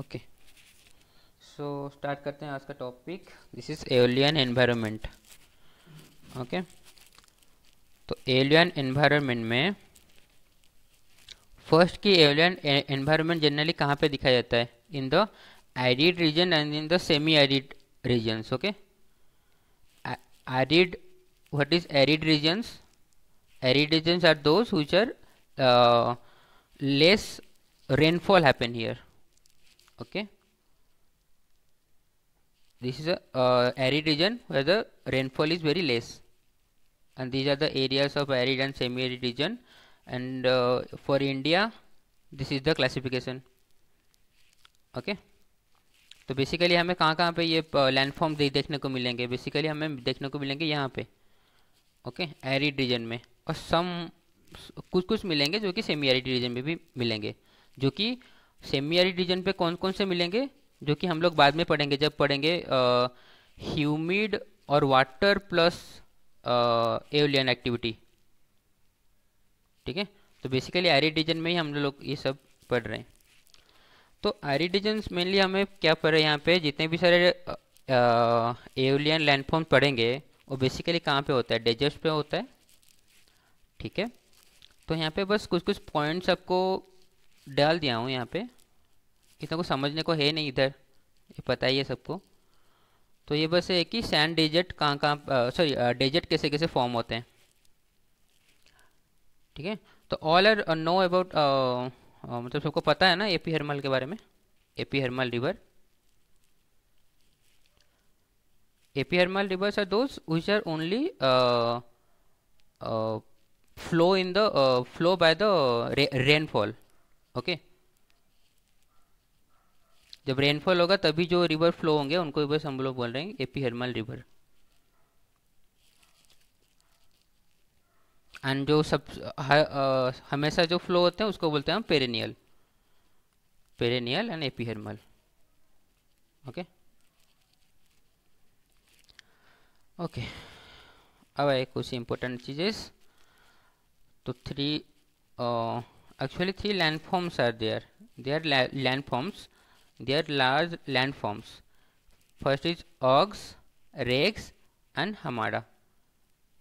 Okay so start करते हैं आज का topic this is alien environment okay तो एलियन एनवायरनमेंट में फर्स्ट की एलियन एनवायरनमेंट जनरली कहाँ पे दिखाया जाता है in the arid region and in the semi arid regions okay arid what is arid regions arid regions are those which are less rainfall happen here okay this is a uh, arid region where the rainfall is very less and these are the areas of arid and semi-arid region and uh, for India this is the classification okay तो basically हमें कहाँ कहाँ पे ये landform दे देखने को मिलेंगे basically हमें देखने को मिलेंगे यहाँ पे ओके एरिड रीजन में और सम कुछ कुछ मिलेंगे जो कि सेमी एरिड रीजन में भी मिलेंगे जो कि सेमी एरिड रीजन पे कौन कौन से मिलेंगे जो कि हम लोग बाद में पढ़ेंगे जब पढ़ेंगे ह्यूमिड और वाटर प्लस एवलियन एक्टिविटी ठीक है तो बेसिकली एरिड रीजन में ही हम लोग ये सब पढ़ रहे हैं तो एरिड रीजन मेनली हमें क्या पढ़ रहे हैं यहाँ पे जितने भी सारे एवलियन लैंडफॉर्म पढ़ेंगे वो बेसिकली कहाँ पे होता है डेजर्ट पे होता है ठीक है तो यहाँ पे बस कुछ कुछ पॉइंट्स आपको डाल दिया हूँ यहाँ पे इतना कुछ समझने को है नहीं इधर ये पता ही है सबको तो ये बस है कि सैंड डिजिट कहाँ कहाँ सॉरी डिजिट कैसे कैसे फॉर्म होते हैं ठीक है तो ऑल आर नो अबाउट मतलब सबको पता है ना एपी हरमल के बारे में ephemeral river ephemeral rivers are those which are only flow in the flow by the rainfall okay जब रेनफॉल होगा तभी जो रिवर फ्लो होंगे उनको बस हम लोग बोल रहे हैं एपी हर्मल रिवर एंड जो सब हमेशा जो फ्लो होते हैं उसको बोलते हैं हम perennial perennial and ephemeral okay okay अब आए कुछ इंपॉर्टेंट चीज़ेस तो three actually three landforms are there there landforms their large landforms. First is ergs regs and हमारा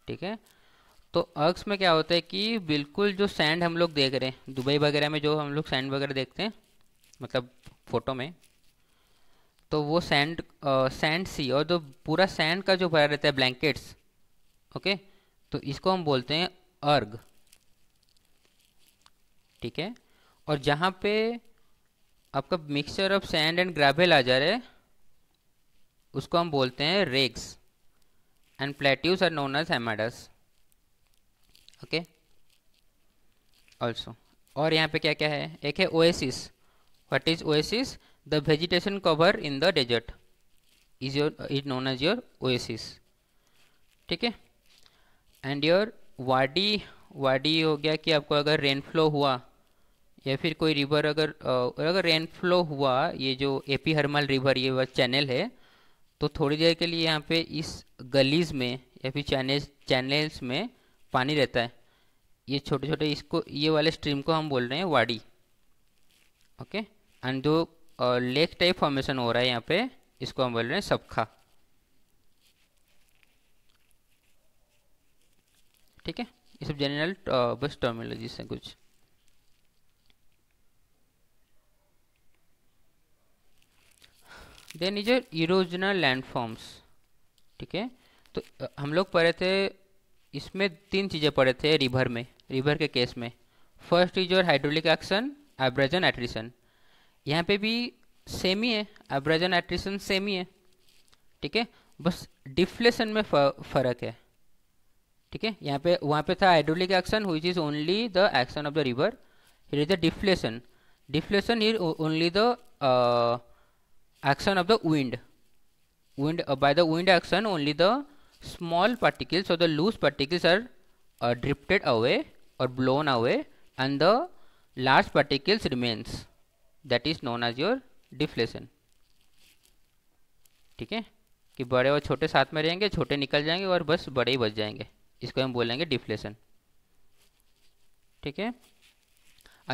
ठीक है तो अर्क्स में क्या होता है कि बिल्कुल जो सैंड हम लोग देख रहे हैं दुबई वगैरह में जो हम लोग सैंड वगैरह देखते हैं मतलब फ़ोटो में तो वो सैंड सैंड सी और जो पूरा सैंड का जो भरा रहता है ब्लैंकेट्स ओके तो इसको हम बोलते हैं अर्ग ठीक है और जहाँ पे आपका mixture of sand and gravel आ जा रहा है उसको हम बोलते हैं regs and plateaus are known as hamadas okay also और यहाँ पे क्या क्या है एक है oasis what is oasis the vegetation cover in the desert is your is known as your oasis ठीक है एंड योर वाडी वाडी हो गया कि आपको अगर रेनफ्लो हुआ या फिर कोई रिवर अगर अगर रेन फ्लो हुआ ये जो एपी हरमल रिवर ये वह चैनल है तो थोड़ी देर के लिए यहाँ पे इस गलीज में या फिर चैनल चैनल्स में पानी रहता है ये छोटे छोटे इसको ये वाले स्ट्रीम को हम बोल रहे हैं वाड़ी ओके एंड जो लेक टाइप फॉर्मेशन हो रहा है यहाँ पे इसको हम बोल रहे हैं सबखा ठीक है ये सब जनरल बस टर्मिनोलॉजी से कुछ देन इज इरोजनल लैंडफॉर्म्स ठीक है तो हम लोग पढ़े थे इसमें तीन चीज़ें पढ़े थे रिवर में रिवर के केस में first is your hydraulic action abrasion attrition यहाँ पे भी सेम ही है एब्रेजन एट्रिशन सेम ही है ठीक है बस डिफ्लेशन में फ़र्क है ठीक है यहाँ पे वहाँ पे था हाइड्रोलिक एक्शन हुई is only the action of the river hit is the deflation deflation here only the action of the wind wind uh, by the wind action only the small particles or the loose particles are uh, drifted away or blown away and the large particles remains that is known as your deflation ठीक है कि बड़े और छोटे साथ में रहेंगे छोटे निकल जाएंगे और बस बड़े ही बच जाएंगे इसको हम बोलेंगे डिफ्लेशन ठीक है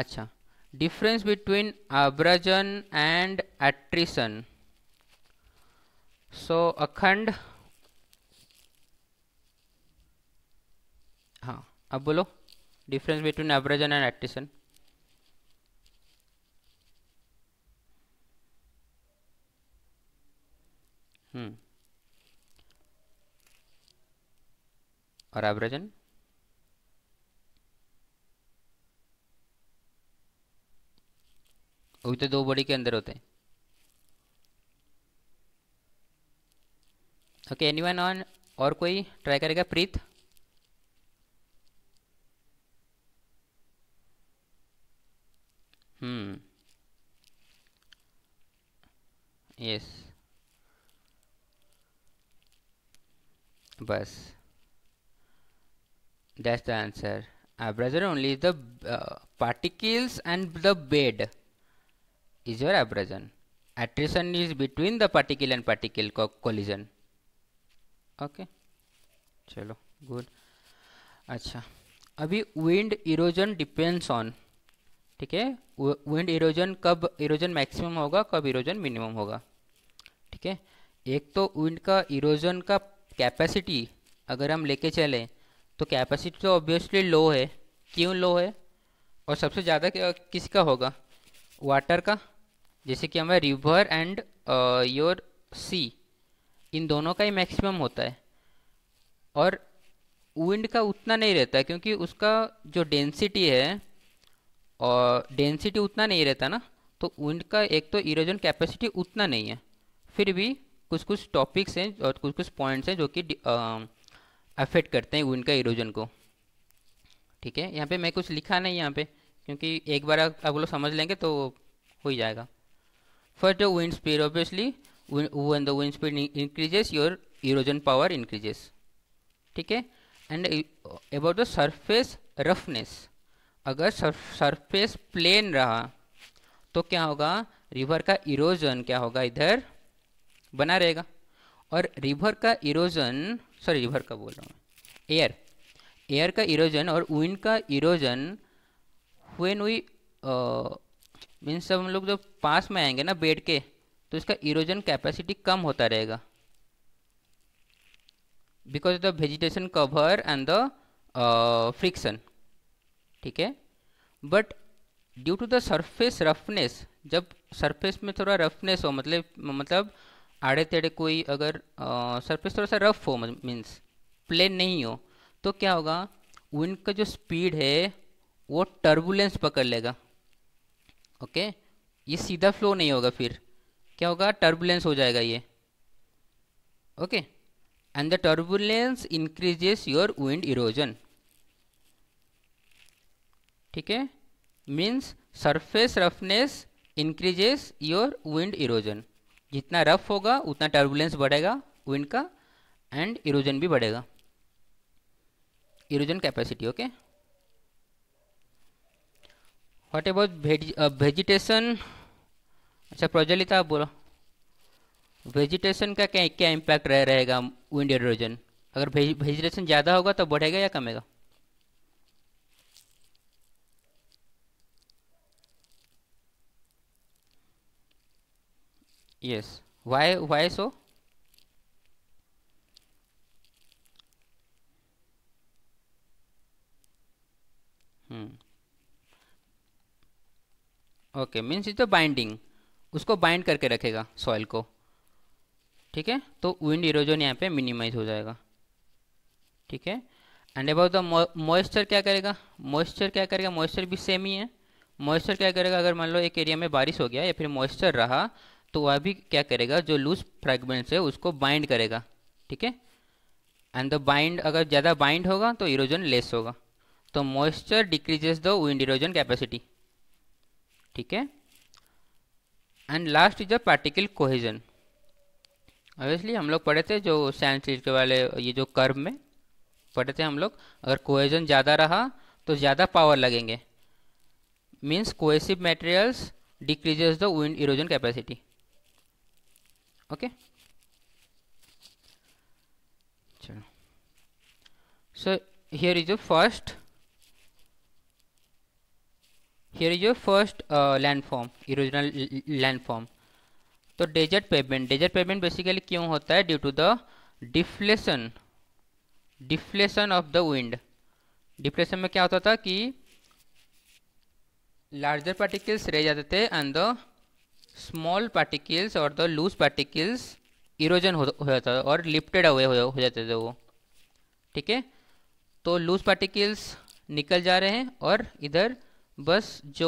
अच्छा difference between abrasion and attrition so akhand ha ab bolo difference between abrasion and attrition हम्म और एब्रेजन वही तो दो बॉडी के अंदर होते हैं ओके वन ऑन और कोई ट्राई करेगा प्रीत हम्म hmm. यस बस that's the answer brother only the particles and the bed is your abrasion. Attrition is between the particle and particle co collision. Okay. चलो good अच्छा अभी wind erosion depends on ठीक है wind erosion कब erosion maximum होगा कब erosion minimum होगा ठीक है एक तो विंड का इरोजन का कैपेसिटी अगर हम लेके चलें तो कैपेसिटी तो ऑब्वियसली लो है क्यों लो है और सबसे ज़्यादा किसका होगा वाटर का जैसे कि हमारा रिवर एंड योर सी इन दोनों का ही मैक्सिमम होता है और विंड का उतना नहीं रहता है क्योंकि उसका जो डेंसिटी है और डेंसिटी उतना नहीं रहता ना तो विंड का एक तो इरोजन कैपेसिटी उतना नहीं है फिर भी कुछ कुछ टॉपिक्स हैं और कुछ कुछ पॉइंट्स हैं जो कि अफेक्ट uh, करते हैं विंड का इरोजन को ठीक है यहाँ पे मैं कुछ लिखा नहीं यहाँ पे क्योंकि एक बार आप लोग समझ लेंगे तो हो ही जाएगा First, the wind speed. Obviously, when the wind speed increases, your erosion power increases. ठीक है and about the surface roughness अगर सरफेस प्लेन रहा तो क्या होगा रिवर का इरोजन क्या होगा इधर बना रहेगा और रिवर का इरोजन सॉरी रिवर का बोल रहा हूँ एयर एयर का इरोजन और विंड का इरोजन व्हेन वी मीन्स जब हम लोग जब पास में आएंगे ना बेड के तो इसका इरोजन कैपेसिटी कम होता रहेगा because the vegetation cover and the friction ठीक है but due to the surface roughness जब सरफेस में थोड़ा रफनेस हो मतलब मतलब आड़े तेड़े कोई अगर सरफेस uh, थोड़ा सा रफ हो मीन्स मतलब, प्लेन नहीं हो तो क्या होगा विंड का जो स्पीड है वो टर्बुलेंस पकड़ लेगा ओके ये सीधा फ्लो नहीं होगा फिर क्या होगा टर्बुलेंस हो जाएगा ये okay and the turbulence increases your wind erosion ठीक है means surface roughness increases your wind erosion जितना रफ होगा उतना टर्बुलेंस बढ़ेगा विंड का एंड इरोजन भी बढ़ेगा erosion capacity okay okay? What about vegetation अच्छा प्रज्वलिता आप बोलो वेजिटेशन का क्या क्या इम्पैक्ट रह रहेगा विंड एरोजन अगर वेजिटेशन ज़्यादा होगा तो बढ़ेगा या कमेगा yes why why so okay means is the binding उसको बाइंड करके रखेगा सॉइल को ठीक है तो विंड इरोजन यहाँ पे मिनिमाइज हो जाएगा ठीक है एंड अबाउट द मॉइस्चर क्या करेगा मॉइस्चर क्या करेगा मॉइस्चर भी सेम ही है मॉइस्चर क्या करेगा अगर मान लो एक एरिया में बारिश हो गया या फिर मॉइस्चर रहा तो वह भी क्या करेगा जो लूज फ्रेगमेंट्स है उसको बाइंड करेगा ठीक है एंड द बाइंड अगर ज़्यादा बाइंड होगा तो इरोजन लेस होगा तो moisture decreases the wind erosion capacity ठीक है and last is the particle cohesion obviously हम लोग पढ़े थे जो साइंस के वाले ये जो कर्व में पढ़े थे हम लोग अगर कोहेजन ज़्यादा रहा तो ज़्यादा पावर लगेंगे means cohesive materials decreases the wind erosion capacity okay चलो so here is the first here is your first uh, landform erosional landform तो desert pavement desert pavement basically क्यों होता है due to the deflation deflation of the wind deflation में क्या होता था कि लार्जर पार्टिकल्स रह जाते थे एंड द स्मॉल पार्टिकल्स और द लूज पार्टिकल्स इरोजन हो जाता था और लिफ्टेड अवे हो जाते थे वो ठीक है तो लूज पार्टिकल्स निकल जा रहे हैं और इधर बस जो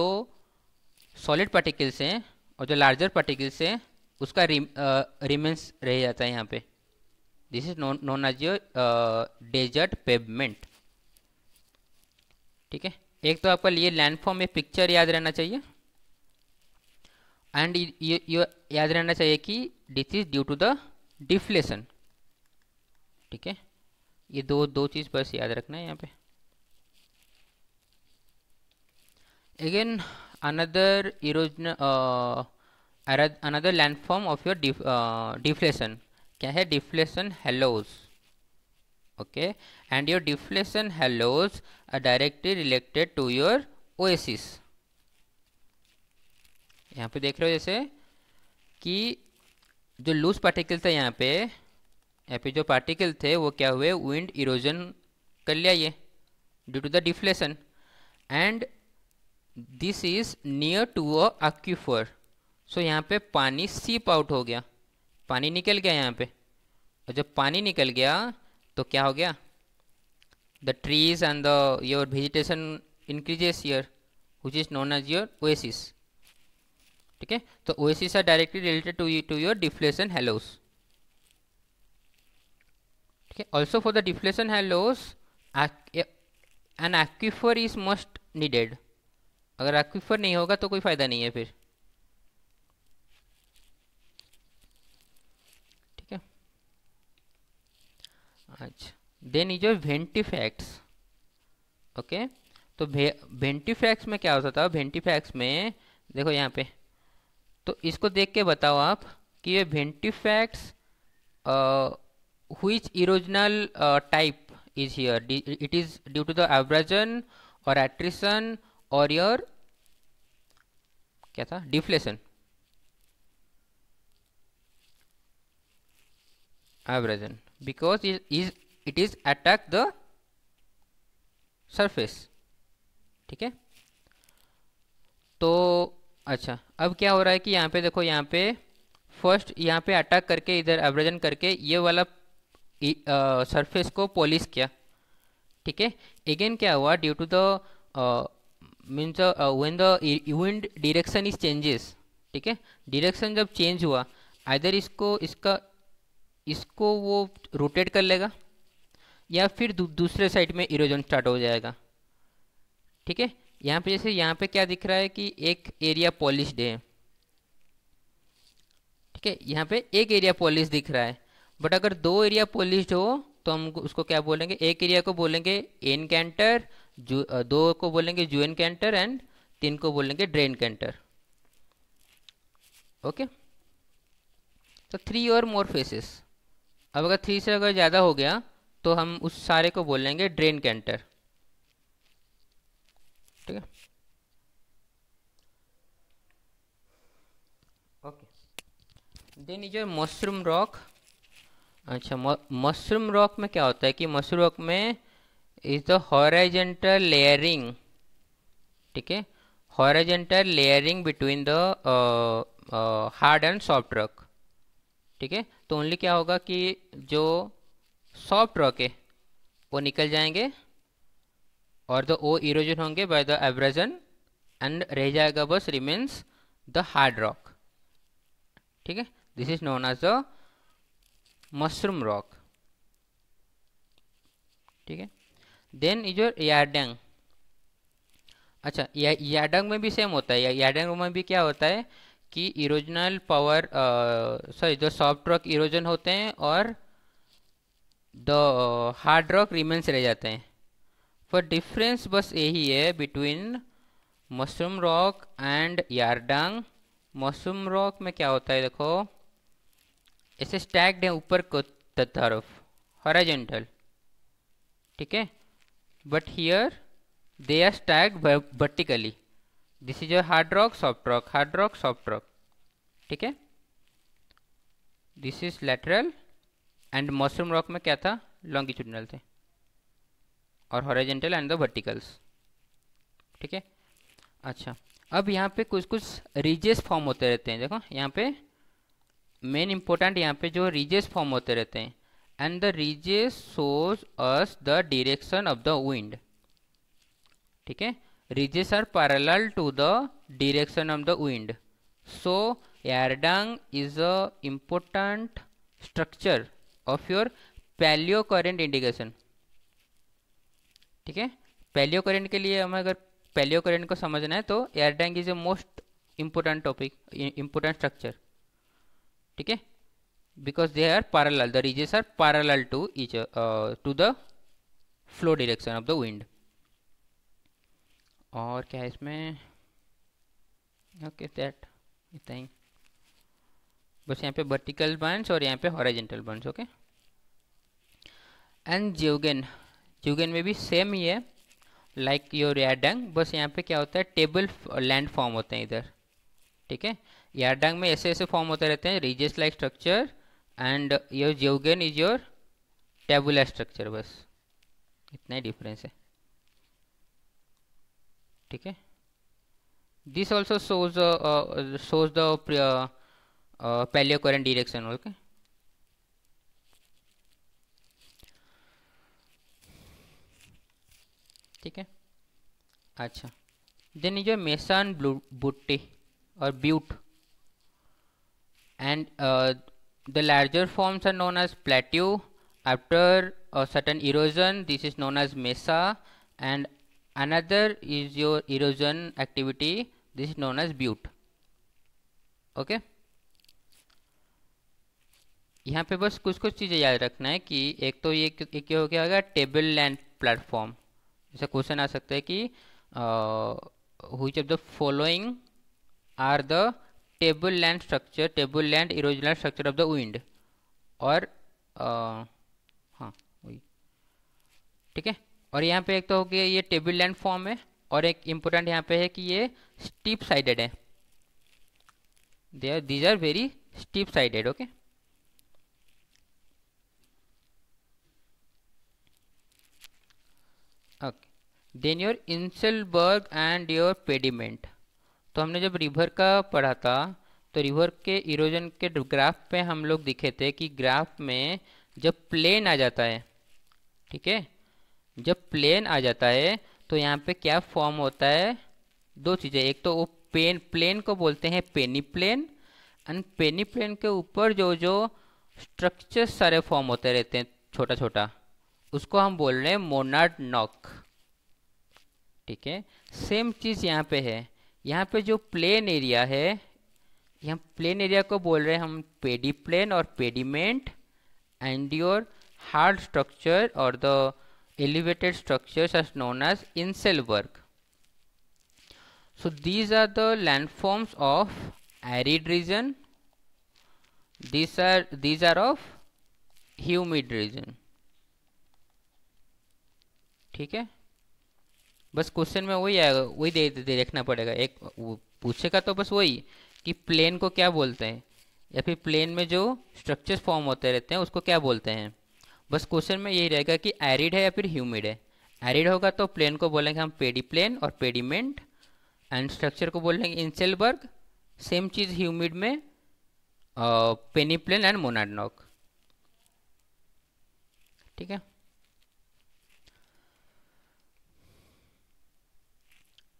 सॉलिड पार्टिकल्स हैं और जो लार्जर पार्टिकल्स हैं उसका रिमेंस रह जाता है यहाँ पे this is known as your desert pavement ठीक है एक तो आपका लिए लैंडफॉर्म में पिक्चर याद रहना चाहिए एंड ये याद रहना चाहिए कि this is due to the deflation ठीक है ये दो दो चीज़ बस याद रखना है यहाँ पे again another erosion uh, another landform of your def, uh, deflation क्या है deflation hollows okay and your deflation hollows are directly related to your oasis यहाँ पे देख रहे हो जैसे कि जो लूज पार्टिकल था यहाँ पे यहाँ पे जो पार्टिकल थे वो क्या हुए विंड इरोजन कर लिया ये due to the deflation and this is near to aquifer सो यहाँ पे पानी सीप आउट हो गया पानी निकल गया यहाँ पे और जब पानी निकल गया तो क्या हो गया the trees and the your vegetation increases your which is known as your oasis ठीक है तो oasis are directly related to to your deflation hollows ठीक है also for the deflation hollows an aquifer is most needed अगर aquifer नहीं होगा तो कोई फ़ायदा नहीं है फिर ठीक है अच्छा देन इज वेंटिफैक्ट्स ओके तो भे वेंटिफैक्ट्स में क्या होता था वेंटिफैक्ट्स में देखो यहाँ पे तो इसको देख के बताओ आप कि ये वेंटिफैक्ट्स हुई erosional type is here it is due to the abrasion और abrasion और योर क्या था deflation abrasion because is it is attack the surface ठीक है तो अच्छा अब क्या हो रहा है कि यहाँ पे देखो यहाँ पे फर्स्ट यहाँ पे अटैक करके इधर एवरेजन करके ये वाला सरफेस को पॉलिश किया ठीक है अगेन क्या हुआ due to the means when the event direction is changes ठीक है डिरेक्शन जब चेंज हुआ आइधर इसको इसका इसको वो रोटेट कर लेगा या फिर दू, दूसरे साइड में इरोजन स्टार्ट हो जाएगा ठीक है यहाँ पे जैसे यहाँ पे क्या दिख रहा है कि एक एरिया पॉलिश है ठीक है यहाँ पे एक एरिया पॉलिश दिख रहा है बट अगर दो एरिया पॉलिश हो तो हम उसको क्या बोलेंगे एक एरिया को बोलेंगे एन कैंटर दो को बोलेंगे जुएन कैंटर एंड तीन को बोलेंगे ड्रेन कैंटर ओके तो थ्री और मोर फेसेस अब अगर थ्री से अगर ज़्यादा हो गया तो हम उस सारे को बोलेंगे ड्रेन कैंटर ठीक है okay then is your mushroom rock अच्छा मशरूम रॉक में क्या होता है कि मशरूम रॉक में इज द हॉराइजेंटल लेयरिंग ठीक है horizontal layering between the hard and soft rock ठीक है तो ओनली क्या होगा कि जो सॉफ्ट रॉक है वो निकल जाएंगे और द ओ इरोजन होंगे बाय द एब्रेजन एंड रह जाएगा बस रिमेन्स द हार्ड रॉक ठीक है this is known as the mushroom rock ठीक है देन इज योर याडंग अच्छा या में भी सेम होता है याडंग में भी क्या होता है कि इरोजनल पावर सॉरी जो सॉफ्ट रॉक इरोजन होते हैं और द हार्ड रॉक रिमेंस रह जाते हैं पर डिफरेंस बस यही है between mushroom rock and yardang mushroom rock में क्या होता है देखो ऐसे स्टैक्ड है ऊपर को तरफ हॉराजेंटल ठीक है but here they are stacked vertically this is your hard rock soft rock hard rock soft rock ठीक है this is lateral and mushroom rock में क्या था लॉन्गिट्यूडनल थे और हॉरिजेंटल एंड द वर्टिकल्स ठीक है अच्छा अब यहाँ पे कुछ कुछ रिजेस फॉर्म होते रहते हैं देखो यहाँ पे मेन इम्पोर्टेंट यहाँ पे जो रिजेस फॉर्म होते रहते हैं and the ridges shows us the direction of the wind ठीक है ridges are parallel to the direction of the wind so yardang is a important structure of your paleocurrent indication ठीक है paleocurrent के लिए हमें अगर paleocurrent को समझना है तो yardang is a most important topic important structure ठीक है because they are parallel the ridges are parallel to each uh, to the flow direction of the wind और क्या है इसमें ओके दैट इतना ही बस यहाँ पे वर्टिकल बंस और यहाँ पे horizontal bands okay and zeugen zeugen में भी सेम ही है लाइक योर याडंग बस यहाँ पे क्या होता है टेबल लैंड फॉर्म होते हैं इधर ठीक है याडंग में ऐसे ऐसे फॉर्म होते रहते हैं ridges like structure and your zeugen is your tabular structure बस इतना ही डिफरेंस है ठीक है this also shows shows the palaeo direction okay ठीक है अच्छा then is your mesa blue butte और butte and The larger forms are known as plateau. After a certain erosion, this is known as mesa and another is your erosion activity, this is known as butte. Okay? यहाँ पे बस कुछ कुछ चीज़ें याद रखना है कि एक तो ये एक हो गया होगा टेबल लैंड प्लेटफॉर्म जैसे क्वेश्चन आ सकता है कि which of the following are the table land structure table land erosional structure of the wind और हाँ वही ठीक है और यहाँ पे एक तो हो गया ये टेबल लैंड फॉर्म है और एक इम्पोर्टेंट यहाँ पे है कि ये स्टीप साइडेड है they are these are very steep sided okay okay then your inselberg and your pediment तो हमने जब रिवर का पढ़ा था तो रिवर के इरोजन के ग्राफ पे हम लोग दिखे थे कि ग्राफ में जब प्लेन आ जाता है ठीक है जब प्लेन आ जाता है तो यहाँ पे क्या फॉर्म होता है दो चीज़ें एक तो वो पेन प्लेन को बोलते हैं peneplain and peneplain के ऊपर जो जो स्ट्रक्चर सारे फॉर्म होते रहते हैं छोटा छोटा उसको हम बोल रहे हैं मोनाड नॉक ठीक है सेम चीज़ यहाँ पे है यहाँ पे जो प्लेन एरिया है यहाँ प्लेन एरिया को बोल रहे हैं हम पेडी प्लेन और pediment and your hard structure और the elevated structure as known as work so these are the landforms of arid region these are these are of humid region ठीक है बस क्वेश्चन में वही आएगा वही दे, दे, दे देखना पड़ेगा एक पूछेगा तो बस वही कि प्लेन को क्या बोलते हैं या फिर प्लेन में जो स्ट्रक्चर फॉर्म होते रहते हैं उसको क्या बोलते हैं बस क्वेश्चन में यही रहेगा कि एरिड है या फिर ह्यूमिड है एरिड होगा तो प्लेन को बोलेंगे हम पेडी प्लेन और पेडीमेंट एंड स्ट्रक्चर को बोलेंगे इंसेलबर्ग सेम चीज़ ह्यूमिड में पेनी प्लेन एंड मोनाडनॉक ठीक है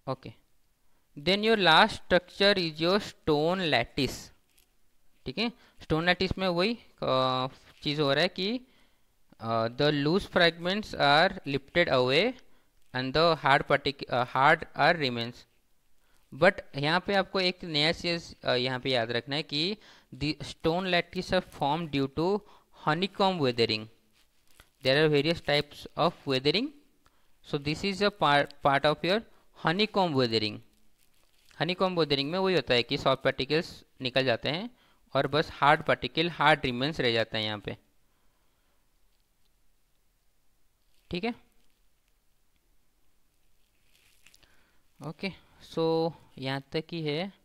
okay then your last structure is your stone lattice ठीक है स्टोन लैटिस में वही चीज़ हो रहा है कि the loose fragments are lifted away and the hard particle hard are remains but यहाँ पे आपको एक नया चीज यहाँ पे याद रखना है कि the stone lattice are form due to honeycomb weathering there are various types of weathering so this is a part of your honeycomb weathering honeycomb weathering में वही होता है कि सॉफ्ट पार्टिकल्स निकल जाते हैं और बस हार्ड पार्टिकल हार्ड रिमेंस रह जाते हैं यहाँ पे ठीक है ओके सो यहाँ तक ही है